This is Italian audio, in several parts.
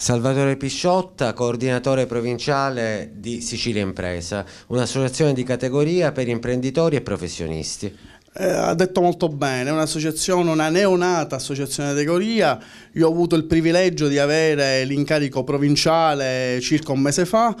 Salvatore Pisciotta, coordinatore provinciale di Sicilia Impresa, un'associazione di categoria per imprenditori e professionisti. Eh, ha detto molto bene, è un'associazione, una neonata associazione di categoria, io ho avuto il privilegio di avere l'incarico provinciale circa un mese fa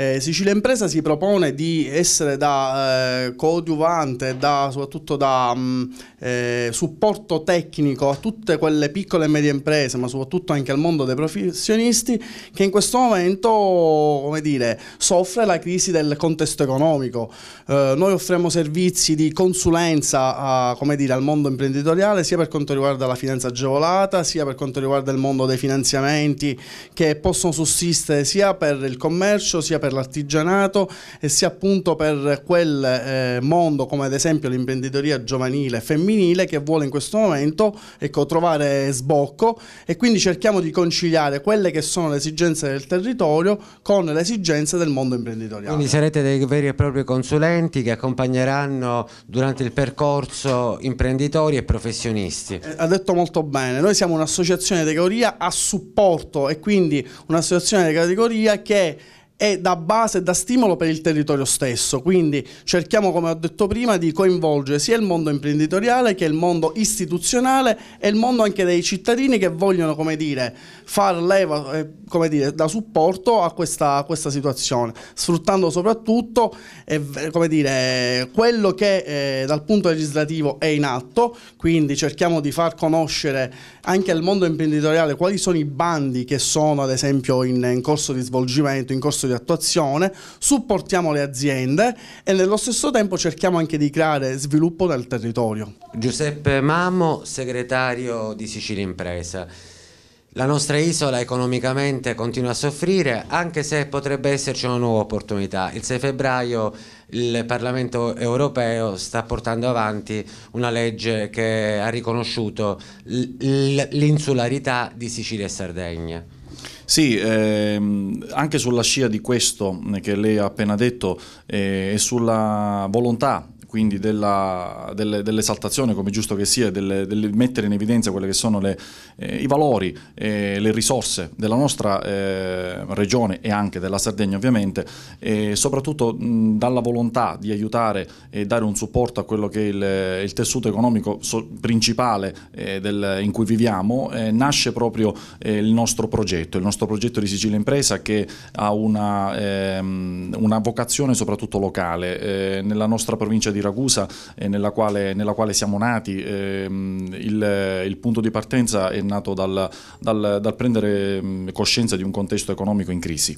eh, Sicilia Impresa si propone di essere da eh, coadiuvante, da, soprattutto da mh, mm, eh, supporto tecnico a tutte quelle piccole e medie imprese, ma soprattutto anche al mondo dei professionisti che in questo momento come dire, soffre la crisi del contesto economico. Eh, noi offriamo servizi di consulenza a, come dire, al mondo imprenditoriale sia per quanto riguarda la finanza agevolata, sia per quanto riguarda il mondo dei finanziamenti che possono sussistere sia per il commercio sia per per l'artigianato e sia appunto per quel eh, mondo come ad esempio l'imprenditoria giovanile femminile che vuole in questo momento ecco, trovare sbocco e quindi cerchiamo di conciliare quelle che sono le esigenze del territorio con le esigenze del mondo imprenditoriale. Quindi sarete dei veri e propri consulenti che accompagneranno durante il percorso imprenditori e professionisti. Eh, ha detto molto bene, noi siamo un'associazione di categoria a supporto e quindi un'associazione di categoria che è da base, da stimolo per il territorio stesso, quindi cerchiamo come ho detto prima di coinvolgere sia il mondo imprenditoriale che il mondo istituzionale e il mondo anche dei cittadini che vogliono come dire, far leva eh, come dire, da supporto a questa, a questa situazione, sfruttando soprattutto eh, come dire, quello che eh, dal punto legislativo è in atto, quindi cerchiamo di far conoscere anche al mondo imprenditoriale quali sono i bandi che sono ad esempio in, in corso di svolgimento, in corso di di attuazione, supportiamo le aziende e nello stesso tempo cerchiamo anche di creare sviluppo nel territorio. Giuseppe Mammo, segretario di Sicilia Impresa. La nostra isola economicamente continua a soffrire anche se potrebbe esserci una nuova opportunità. Il 6 febbraio il Parlamento europeo sta portando avanti una legge che ha riconosciuto l'insularità di Sicilia e Sardegna. Sì, ehm, anche sulla scia di questo che lei ha appena detto eh, e sulla volontà quindi dell'esaltazione, dell come giusto che sia, del, del mettere in evidenza quelli che sono le, eh, i valori, eh, le risorse della nostra eh, regione e anche della Sardegna ovviamente, e soprattutto mh, dalla volontà di aiutare e dare un supporto a quello che è il, il tessuto economico so principale eh, del, in cui viviamo, eh, nasce proprio eh, il nostro progetto, il nostro progetto di Sicilia Impresa che ha una, ehm, una vocazione soprattutto locale. nella nostra provincia di di Ragusa eh, nella, quale, nella, quale, siamo nati. Ehm, il, il, punto di partenza è nato dal, dal, dal prendere mm, coscienza di un contesto economico in crisi.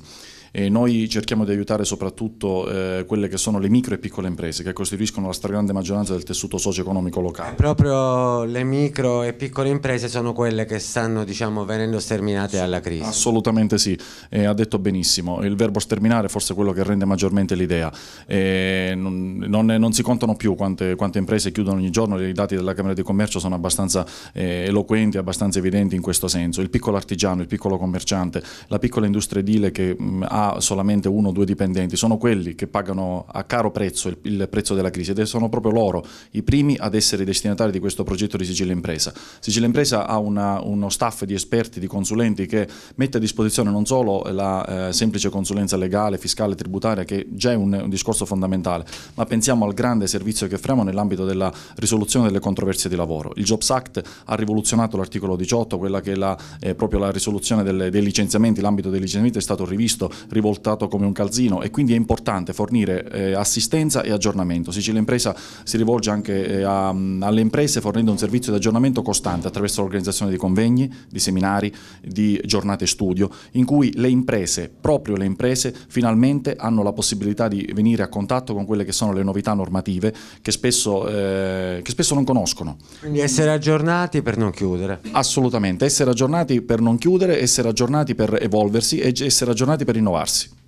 E noi cerchiamo di aiutare soprattutto eh, quelle che sono le micro e piccole imprese che costituiscono la stragrande maggioranza del tessuto socio-economico locale. Proprio le micro e piccole imprese sono quelle che stanno diciamo, venendo sterminate alla crisi. Assolutamente sì, eh, ha detto benissimo. Il verbo sterminare è forse quello che rende maggiormente l'idea. Eh, non, non, non, si contano più quante, quante, imprese chiudono ogni giorno, i dati della Camera di Commercio sono abbastanza eh, eloquenti, abbastanza evidenti in questo senso. Il piccolo artigiano, il piccolo commerciante, la piccola industria edile che mh, mm, ha ha solamente uno o due dipendenti, sono quelli che pagano a caro prezzo il, il, prezzo della crisi ed sono proprio loro i primi ad essere destinatari di questo progetto di Sicilia Impresa. Sicilia Impresa ha una, uno staff di esperti, di consulenti che mette a disposizione non solo la eh, semplice consulenza legale, fiscale, tributaria, che già è un, un discorso fondamentale, ma pensiamo al grande servizio che offriamo nell'ambito della risoluzione delle controversie di lavoro. Il Jobs Act ha rivoluzionato l'articolo 18, quella che è la, eh, proprio la risoluzione delle, dei licenziamenti, l'ambito dei licenziamenti è stato rivisto rivoltato come un calzino e quindi è importante fornire eh, assistenza e aggiornamento. Sicilia Impresa si rivolge anche eh, a, alle imprese fornendo un servizio di aggiornamento costante attraverso l'organizzazione di convegni, di seminari, di giornate studio in cui le imprese, proprio le imprese, finalmente hanno la possibilità di venire a contatto con quelle che sono le novità normative che spesso, eh, che spesso non conoscono. Quindi essere aggiornati per non chiudere. Assolutamente, essere aggiornati per non chiudere, essere aggiornati per evolversi e essere aggiornati per innovare. salvar-se.